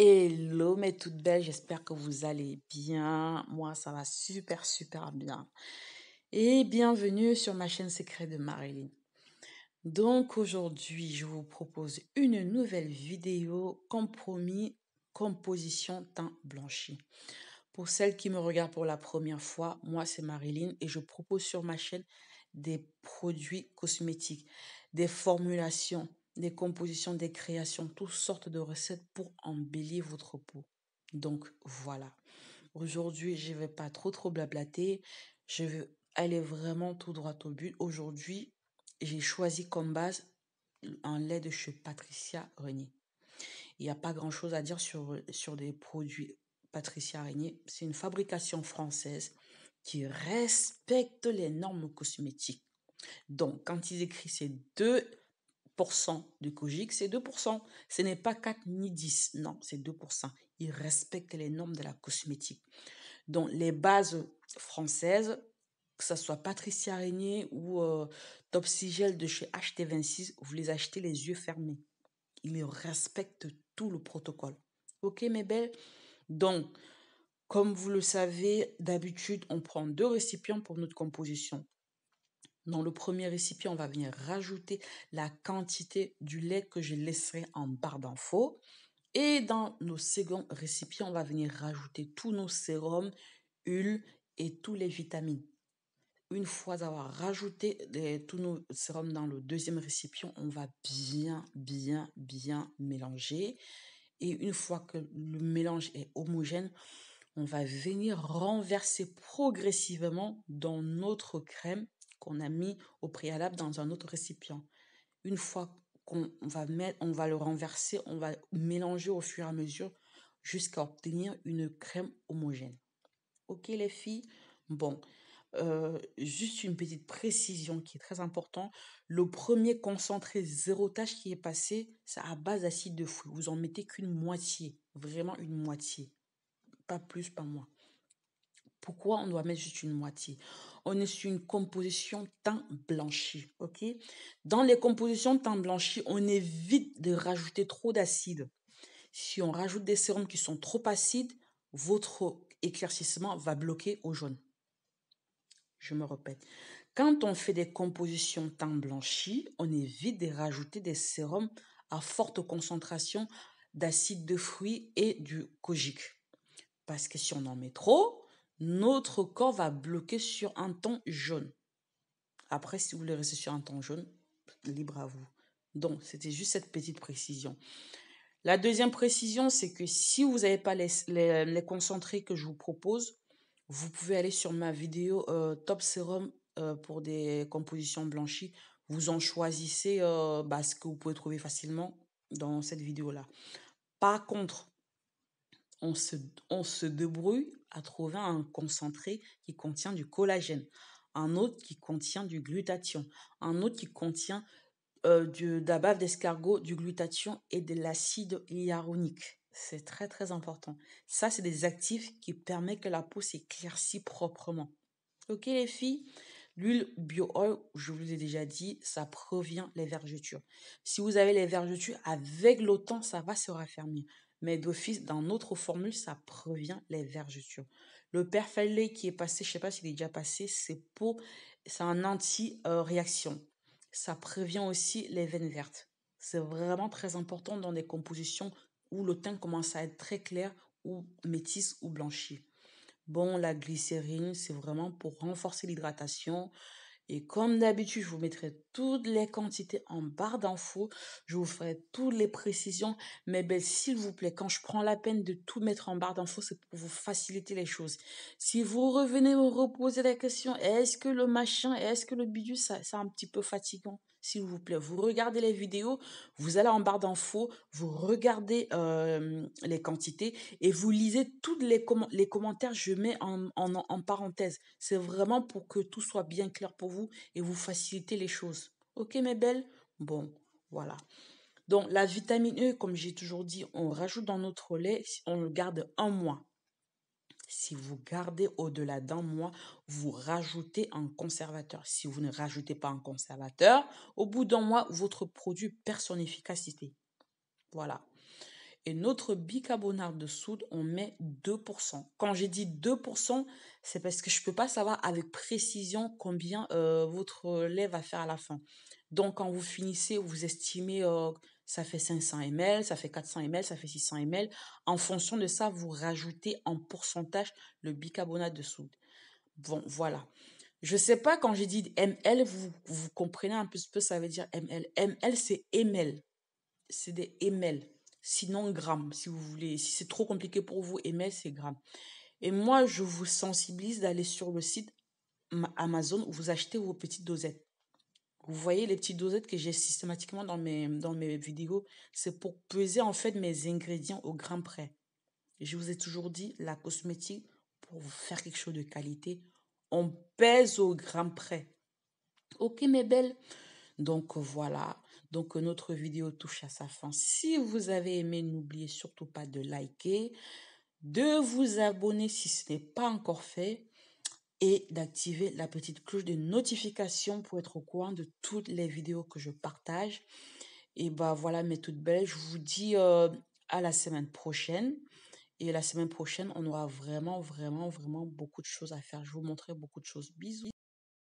Hello mes toutes belles, j'espère que vous allez bien. Moi, ça va super, super bien. Et bienvenue sur ma chaîne Secret de Marilyn. Donc aujourd'hui, je vous propose une nouvelle vidéo compromis composition teint blanchi. Pour celles qui me regardent pour la première fois, moi c'est Marilyn et je propose sur ma chaîne des produits cosmétiques, des formulations, des compositions, des créations, toutes sortes de recettes pour embellir votre peau. Donc voilà. Aujourd'hui, je ne vais pas trop trop blablater. Je vais aller vraiment tout droit au but. Aujourd'hui, j'ai choisi comme base un lait de chez Patricia Renier. Il n'y a pas grand chose à dire sur, sur des produits Patricia Renier. C'est une fabrication française qui respecte les normes cosmétiques. Donc, quand ils écrivent ces deux de COGIC, c'est 2%. Ce n'est pas 4 ni 10, non, c'est 2%. Ils respectent les normes de la cosmétique. Donc les bases françaises, que ce soit Patricia Régnier ou euh, Topsy Gel de chez HT26, vous les achetez les yeux fermés. Ils respectent tout le protocole. Ok mes belles Donc, comme vous le savez, d'habitude, on prend deux récipients pour notre composition. Dans le premier récipient, on va venir rajouter la quantité du lait que je laisserai en barre d'infos. Et dans nos seconds récipients, on va venir rajouter tous nos sérums, huiles et tous les vitamines. Une fois avoir rajouté tous nos sérums dans le deuxième récipient, on va bien, bien, bien mélanger. Et une fois que le mélange est homogène, on va venir renverser progressivement dans notre crème qu'on a mis au préalable dans un autre récipient. Une fois qu'on va mettre, on va le renverser, on va mélanger au fur et à mesure jusqu'à obtenir une crème homogène. Ok les filles Bon, euh, juste une petite précision qui est très importante. Le premier concentré zéro tâche qui est passé, c'est à base d'acide de fou. Vous en mettez qu'une moitié, vraiment une moitié. Pas plus, pas moins. Pourquoi on doit mettre juste une moitié On est sur une composition teint blanchi, ok Dans les compositions teint blanchi, on évite de rajouter trop d'acide. Si on rajoute des sérums qui sont trop acides, votre éclaircissement va bloquer au jaune. Je me répète. Quand on fait des compositions teint blanchi, on évite de rajouter des sérums à forte concentration d'acide de fruits et du kojic. Parce que si on en met trop, notre corps va bloquer sur un ton jaune. Après, si vous voulez rester sur un ton jaune, libre à vous. Donc, c'était juste cette petite précision. La deuxième précision, c'est que si vous n'avez pas les, concentrés que je vous propose, vous pouvez aller sur ma vidéo euh, Top Serum euh, pour des compositions blanchies. Vous en choisissez euh, bah, ce que vous pouvez trouver facilement dans cette vidéo-là. Par contre, on se, on débrouille à trouver un concentré qui contient du collagène, un autre qui contient du glutathion, un autre qui contient euh, de d'escargot, du glutathion et de l'acide hyaluronique. C'est très très important. Ça, c'est des actifs qui permettent que la peau s'éclaircit proprement. Ok les filles L'huile bio-oil, je vous l'ai déjà dit, ça provient les vergetures. Si vous avez les vergetures, avec le temps, ça va se raffermir mais d'office, dans notre formule, ça prévient les vergetures. Le perfilé qui est passé, je sais pas s'il est déjà passé, c'est pour, c'est un anti-réaction. Ça prévient aussi les veines vertes. C'est vraiment très important dans des compositions où le teint commence à être très clair ou métisse ou blanchi. Bon, la glycérine, c'est vraiment pour renforcer l'hydratation, et comme d'habitude, je vous mettrai toutes les quantités en barre d'infos. Je vous ferai toutes les précisions. Mais ben, s'il vous plaît, quand je prends la peine de tout mettre en barre d'infos, c'est pour vous faciliter les choses. Si vous revenez me reposer la question, est-ce que le machin, est-ce que le bidu, ça, c'est un petit peu fatigant s'il vous plaît. Vous regardez les vidéos, vous allez en barre d'infos, vous regardez les quantités et vous lisez tous les, les commentaires. Je mets en, en, parenthèse. C'est vraiment pour que tout soit bien clair pour vous et vous facilitez les choses. Ok, mes belles Bon, voilà. Donc, la vitamine E, comme j'ai toujours dit, on rajoute dans notre lait, on le garde un mois. Si vous gardez au-delà d'un mois, vous rajoutez un conservateur. Si vous ne rajoutez pas un conservateur, au bout d'un mois, votre produit perd son efficacité. Voilà. Et notre bicarbonate de soude, on met 2%. Quand j'ai dit 2%, c'est parce que je ne peux pas savoir avec précision combien euh, votre lait va faire à la fin. Donc, quand vous finissez, vous estimez euh, ça fait 500 ml, ça fait 400 ml, ça fait 600 ml. En fonction de ça, vous rajoutez en pourcentage le bicarbonate de soude. Bon, voilà. Je ne sais pas, quand j'ai dit ml, vous, comprenez un peu ce que ça veut dire ml. ml, c'est ml. C'est des ml. Sinon, grammes, si vous voulez. Si c'est trop compliqué pour vous, ml, c'est grammes. Et moi, je vous sensibilise d'aller sur le site Amazon où vous achetez vos petites dosettes. Vous voyez les petites dosettes que j'ai systématiquement dans mes, dans mes vidéos, c'est pour peser en fait mes ingrédients au grand près. Je vous ai toujours dit, la cosmétique, pour faire quelque chose de qualité, on pèse au grand près. Ok mes belles Donc voilà, donc notre vidéo touche à sa fin. Si vous avez aimé, n'oubliez surtout pas de liker, de vous abonner si ce n'est pas encore fait et d'activer la petite cloche de notification pour être au courant de toutes les vidéos que je partage. Et bah voilà mes toutes belles, je vous dis euh, à la semaine prochaine. Et la semaine prochaine, on aura vraiment, vraiment, vraiment beaucoup de choses à faire. Je vous montrerai beaucoup de choses. Bisous.